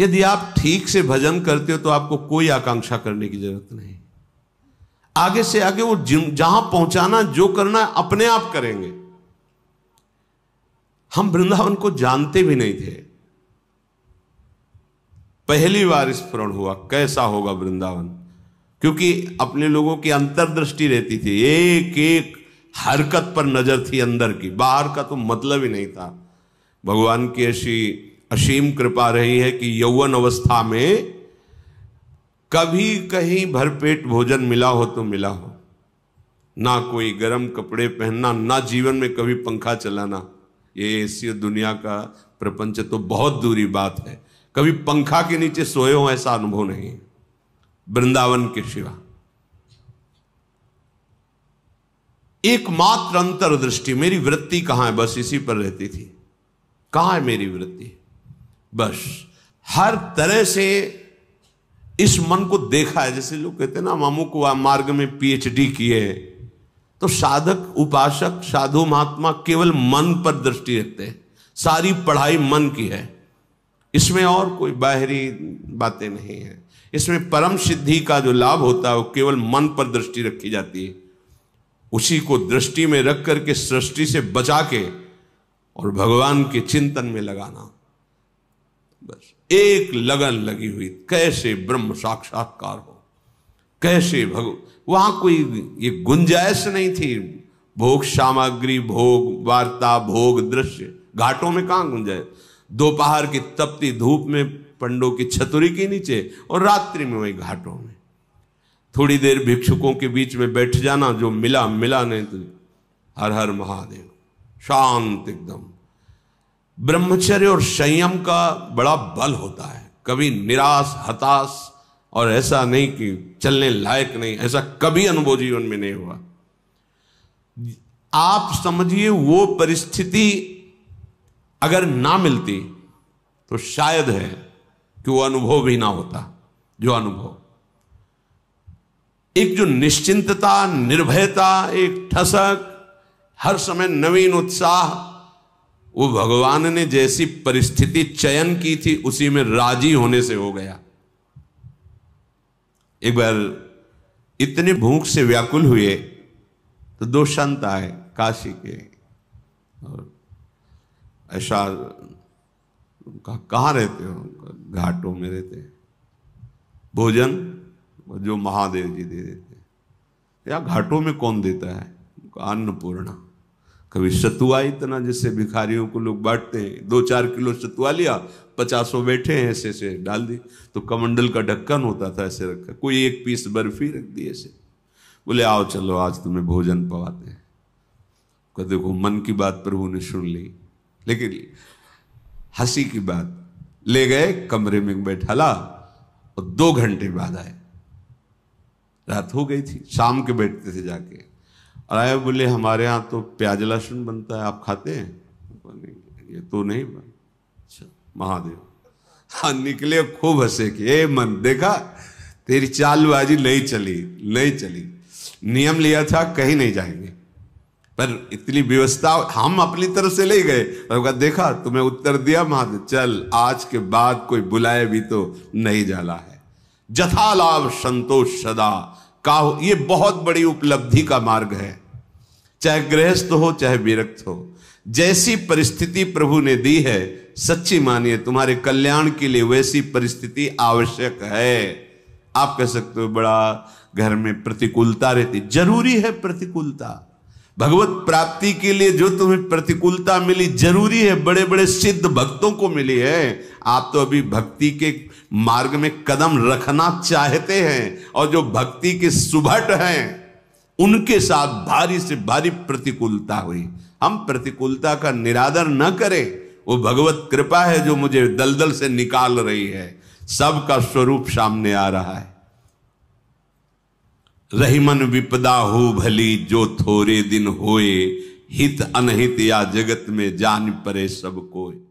यदि आप ठीक से भजन करते हो तो आपको कोई आकांक्षा करने की जरूरत नहीं आगे से आगे वो जहां पहुंचाना जो करना अपने आप करेंगे हम वृंदावन को जानते भी नहीं थे पहली बार स्मरण हुआ कैसा होगा वृंदावन क्योंकि अपने लोगों की अंतर्दृष्टि रहती थी एक एक हरकत पर नजर थी अंदर की बाहर का तो मतलब ही नहीं था भगवान की ऐसी असीम कृपा रही है कि यौवन अवस्था में कभी कहीं भरपेट भोजन मिला हो तो मिला हो ना कोई गर्म कपड़े पहनना ना जीवन में कभी पंखा चलाना ये ऐसी दुनिया का प्रपंच तो बहुत दूरी बात है कभी पंखा के नीचे सोए हो ऐसा अनुभव नहीं वृंदावन के शिवा एकमात्र अंतर दृष्टि मेरी वृत्ति कहां है बस इसी पर रहती थी कहां है मेरी वृत्ति बस हर तरह से इस मन को देखा है जैसे लोग कहते हैं ना मामू को मार्ग में पीएचडी किए तो साधक उपासक साधु महात्मा केवल मन पर दृष्टि रखते हैं सारी पढ़ाई मन की है इसमें और कोई बाहरी बातें नहीं है इसमें परम सिद्धि का जो लाभ होता है वो केवल मन पर दृष्टि रखी जाती है उसी को दृष्टि में रख करके सृष्टि से बचा के और भगवान के चिंतन में लगाना बस एक लगन लगी हुई कैसे ब्रह्म साक्षात्कार हो कैसे भगव वहां कोई ये गुंजाइश नहीं थी भोग सामग्री भोग वार्ता भोग दृश्य घाटों में कहाँ गुंजाइश दोपहर की तपती धूप में पंडों की छतुरी के नीचे और रात्रि में वही घाटों में थोड़ी देर भिक्षुकों के बीच में बैठ जाना जो मिला मिला नहीं तो हर हर महादेव शांत एकदम ब्रह्मचर्य और संयम का बड़ा बल होता है कभी निराश हताश और ऐसा नहीं कि चलने लायक नहीं ऐसा कभी अनुभव जीवन में नहीं हुआ आप समझिए वो परिस्थिति अगर ना मिलती तो शायद है कि वो अनुभव भी ना होता जो अनुभव एक जो निश्चिंतता निर्भयता एक ठसक हर समय नवीन उत्साह वो भगवान ने जैसी परिस्थिति चयन की थी उसी में राजी होने से हो गया एक बार इतने भूख से व्याकुल हुए तो दो संत आए काशी के और ऐसा कहा कहाँ रहते हो घाटों में रहते हैं भोजन जो महादेव जी दे देते हैं या घाटों में कौन देता है अन्नपूर्णा कभी सतुआ इतना जैसे भिखारियों को लोग बांटते हैं दो चार किलो सतुआ लिया पचासों बैठे हैं ऐसे ऐसे डाल दी तो कमंडल का ढक्कन होता था ऐसे रखा कोई एक पीस बर्फी रख दी ऐसे बोले आओ चलो आज तुम्हें भोजन पवाते हैं कह देखो मन की बात प्रभु ने सुन ली लेकिन हंसी की बात ले गए कमरे में बैठा ला और दो घंटे बाद आए रात हो गई थी शाम के बैठते थे जाके और बोले हमारे यहाँ तो प्याज लहसुन बनता है आप खाते हैं ये तो नहीं अच्छा महादेव हाँ निकले खूब हंसे के ए मन देखा तेरी चालबाजी नहीं चली नहीं चली नियम लिया था कहीं नहीं जाएंगे पर इतनी व्यवस्था हम अपनी तरफ से ले गए और देखा तुम्हें उत्तर दिया महादेव चल आज के बाद कोई बुलाए भी तो नहीं जाला है जथा लाभ संतोष सदा का ये बहुत बड़ी उपलब्धि का मार्ग है चाहे गृहस्थ हो चाहे विरक्त हो जैसी परिस्थिति प्रभु ने दी है सच्ची मानिए तुम्हारे कल्याण के लिए वैसी परिस्थिति आवश्यक है आप कह सकते हो बड़ा घर में प्रतिकूलता रहती जरूरी है प्रतिकूलता भगवत प्राप्ति के लिए जो तुम्हें प्रतिकूलता मिली जरूरी है बड़े बड़े सिद्ध भक्तों को मिली है आप तो अभी भक्ति के मार्ग में कदम रखना चाहते हैं और जो भक्ति के सुभट हैं उनके साथ भारी से भारी प्रतिकूलता हुई हम प्रतिकूलता का निरादर न करें वो भगवत कृपा है जो मुझे दलदल से निकाल रही है सबका स्वरूप सामने आ रहा है रहीमन विपदा हो भली जो थोड़े दिन होए हित अनहित या जगत में जान परे सब कोई